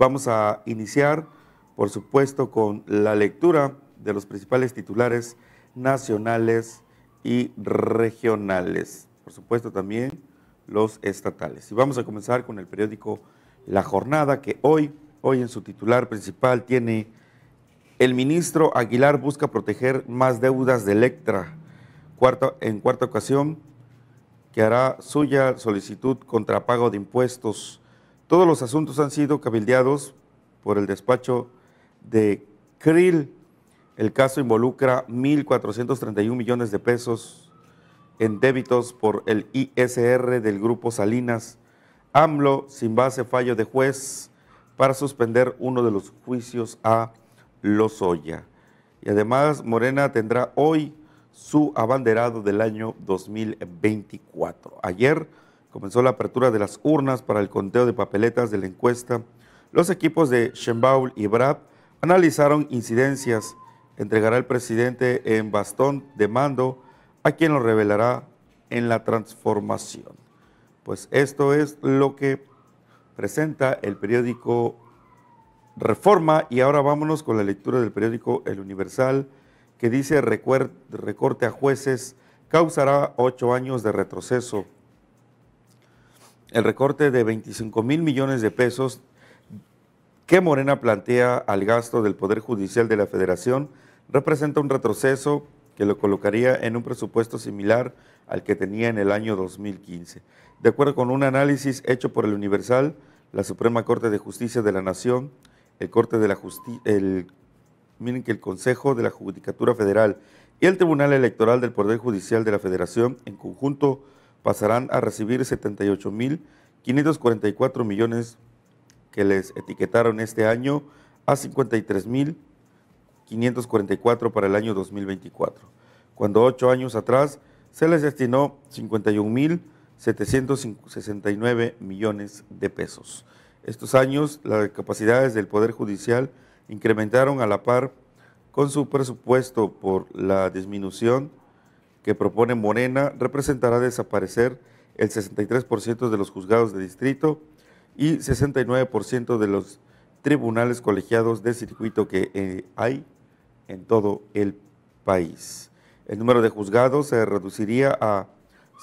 Vamos a iniciar, por supuesto, con la lectura de los principales titulares nacionales y regionales. Por supuesto, también los estatales. Y vamos a comenzar con el periódico La Jornada, que hoy, hoy en su titular principal tiene el ministro Aguilar busca proteger más deudas de Electra. en cuarta ocasión, que hará suya solicitud contra pago de impuestos. Todos los asuntos han sido cabildeados por el despacho de Krill. El caso involucra 1.431 millones de pesos en débitos por el ISR del Grupo Salinas. AMLO, sin base fallo de juez, para suspender uno de los juicios a Lozoya. Y además, Morena tendrá hoy su abanderado del año 2024. Ayer comenzó la apertura de las urnas para el conteo de papeletas de la encuesta, los equipos de Shembaul y Brad analizaron incidencias. Entregará el presidente en bastón de mando a quien lo revelará en la transformación. Pues esto es lo que presenta el periódico Reforma y ahora vámonos con la lectura del periódico El Universal que dice recorte a jueces causará ocho años de retroceso el recorte de 25 mil millones de pesos que Morena plantea al gasto del Poder Judicial de la Federación representa un retroceso que lo colocaría en un presupuesto similar al que tenía en el año 2015. De acuerdo con un análisis hecho por el Universal, la Suprema Corte de Justicia de la Nación, el Corte de la Justicia, miren que el Consejo de la Judicatura Federal y el Tribunal Electoral del Poder Judicial de la Federación, en conjunto pasarán a recibir 78.544 millones que les etiquetaron este año a 53.544 para el año 2024, cuando ocho años atrás se les destinó 51.769 millones de pesos. Estos años las capacidades del Poder Judicial incrementaron a la par con su presupuesto por la disminución que propone Morena representará desaparecer el 63% de los juzgados de distrito y 69% de los tribunales colegiados de circuito que eh, hay en todo el país. El número de juzgados se reduciría a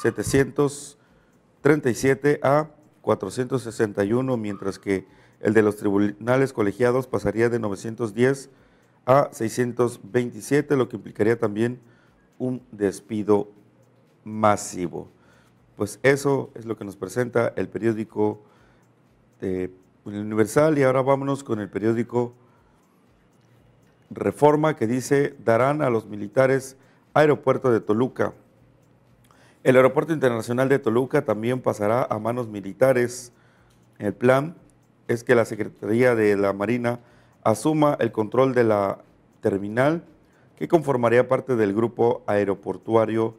737 a 461, mientras que el de los tribunales colegiados pasaría de 910 a 627, lo que implicaría también un despido masivo. Pues eso es lo que nos presenta el periódico Universal y ahora vámonos con el periódico Reforma que dice darán a los militares aeropuerto de Toluca. El aeropuerto internacional de Toluca también pasará a manos militares. El plan es que la Secretaría de la Marina asuma el control de la terminal que conformaría parte del grupo aeroportuario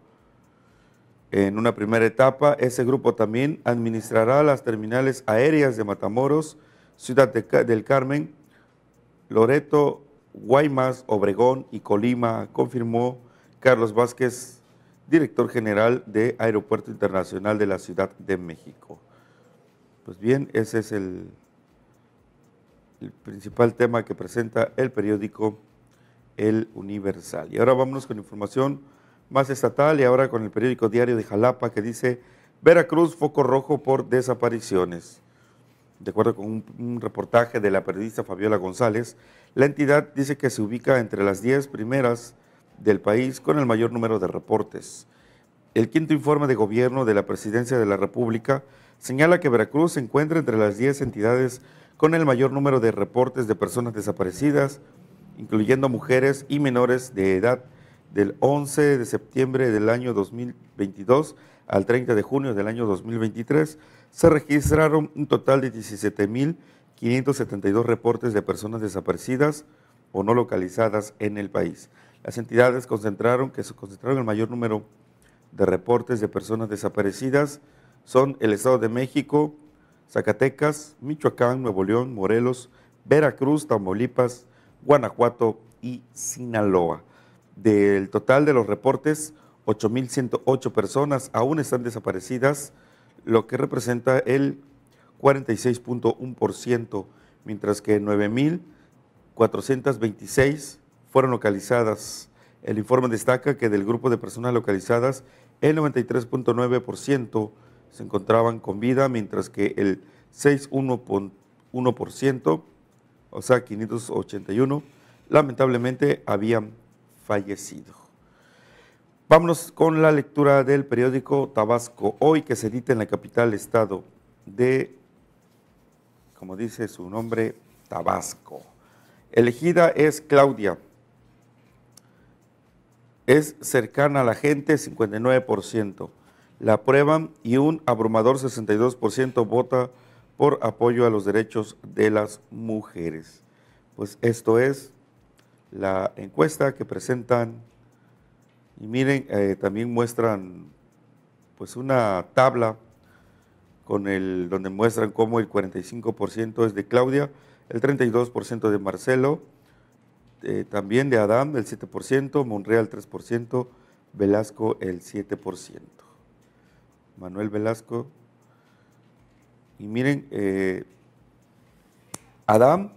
en una primera etapa. Ese grupo también administrará las terminales aéreas de Matamoros, Ciudad del Carmen, Loreto, Guaymas, Obregón y Colima, confirmó Carlos Vázquez, director general de Aeropuerto Internacional de la Ciudad de México. Pues bien, ese es el principal tema que presenta el periódico el Universal. Y ahora vámonos con información más estatal y ahora con el periódico diario de Jalapa que dice Veracruz foco rojo por desapariciones. De acuerdo con un, reportaje de la periodista Fabiola González, la entidad dice que se ubica entre las 10 primeras del país con el mayor número de reportes. El quinto informe de gobierno de la Presidencia de la República señala que Veracruz se encuentra entre las 10 entidades con el mayor número de reportes de personas desaparecidas incluyendo mujeres y menores de edad, del 11 de septiembre del año 2022 al 30 de junio del año 2023, se registraron un total de 17.572 reportes de personas desaparecidas o no localizadas en el país. Las entidades concentraron que se concentraron el mayor número de reportes de personas desaparecidas son el Estado de México, Zacatecas, Michoacán, Nuevo León, Morelos, Veracruz, Tamaulipas, Guanajuato y Sinaloa. Del total de los reportes, 8.108 personas aún están desaparecidas, lo que representa el 46.1%, mientras que 9.426 fueron localizadas. El informe destaca que del grupo de personas localizadas, el 93.9% se encontraban con vida, mientras que el 6.1% o sea, 581, lamentablemente habían fallecido. Vámonos con la lectura del periódico Tabasco Hoy, que se edita en la capital estado de, como dice su nombre, Tabasco. Elegida es Claudia. Es cercana a la gente, 59%. La aprueban y un abrumador 62% vota por apoyo a los derechos de las mujeres. Pues esto es la encuesta que presentan y miren, eh, también muestran pues una tabla con el, donde muestran cómo el 45% es de Claudia, el 32% de Marcelo, eh, también de Adam el 7%, Monreal 3%, Velasco el 7%. Manuel Velasco y miren, eh, Adam,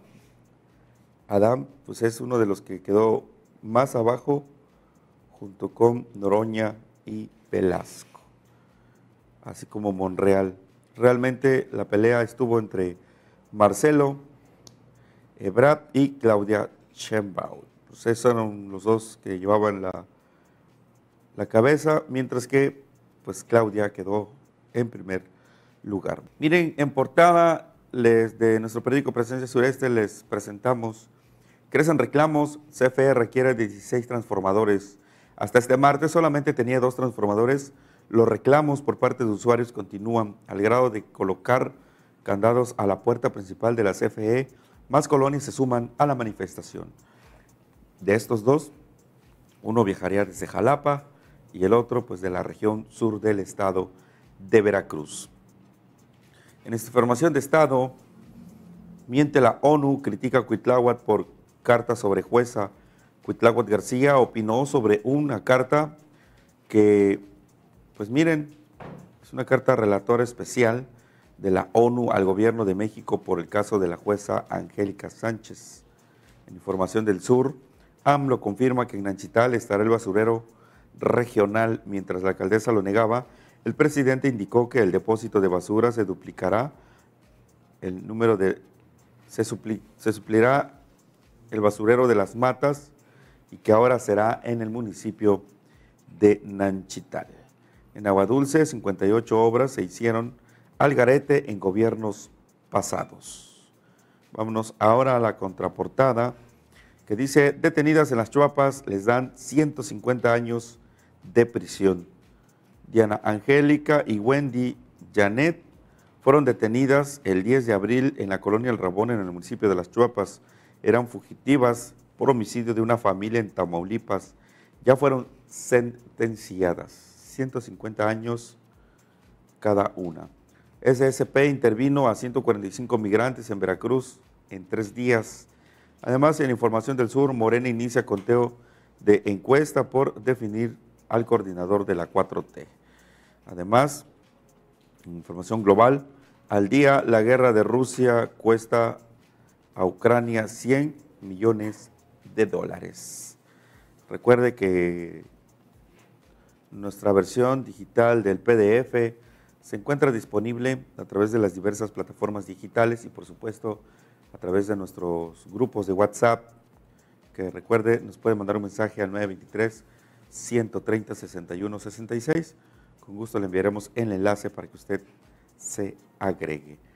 pues es uno de los que quedó más abajo junto con Noroña y Velasco, así como Monreal. Realmente la pelea estuvo entre Marcelo Ebrard y Claudia Chembau. Pues, esos eran los dos que llevaban la, la cabeza, mientras que pues Claudia quedó en primer lugar. Miren, en portada de nuestro periódico Presencia Sureste les presentamos, crecen reclamos, CFE requiere 16 transformadores. Hasta este martes solamente tenía dos transformadores. Los reclamos por parte de usuarios continúan al grado de colocar candados a la puerta principal de la CFE. Más colonias se suman a la manifestación. De estos dos, uno viajaría desde Jalapa y el otro pues de la región sur del estado de Veracruz. En esta información de Estado, miente la ONU, critica a Cuitláhuac por carta sobre jueza. Cuitláhuac García opinó sobre una carta que, pues miren, es una carta relator especial de la ONU al gobierno de México por el caso de la jueza Angélica Sánchez. En Información del Sur, AMLO confirma que en Nanchital estará el basurero regional, mientras la alcaldesa lo negaba, el presidente indicó que el depósito de basura se duplicará, el número de se, suplirá el basurero de las matas y que ahora será en el municipio de Nanchital. En Agua Dulce, 58 obras se hicieron al garete en gobiernos pasados. Vámonos ahora a la contraportada que dice, detenidas en las chuapas les dan 150 años de prisión. Diana Angélica y Wendy Janet fueron detenidas el 10 de abril en la colonia El Rabón, en el municipio de Las Chuapas. Eran fugitivas por homicidio de una familia en Tamaulipas. Ya fueron sentenciadas, 150 años cada una. SSP intervino a 145 migrantes en Veracruz en tres días. Además, en Información del Sur, Morena inicia conteo de encuesta por definir al coordinador de la 4T. Además, información global, al día la guerra de Rusia cuesta a Ucrania 100 millones de dólares. Recuerde que nuestra versión digital del PDF se encuentra disponible a través de las diversas plataformas digitales y por supuesto a través de nuestros grupos de WhatsApp, que recuerde, nos puede mandar un mensaje al 923 130 61 66 con gusto le enviaremos el enlace para que usted se agregue.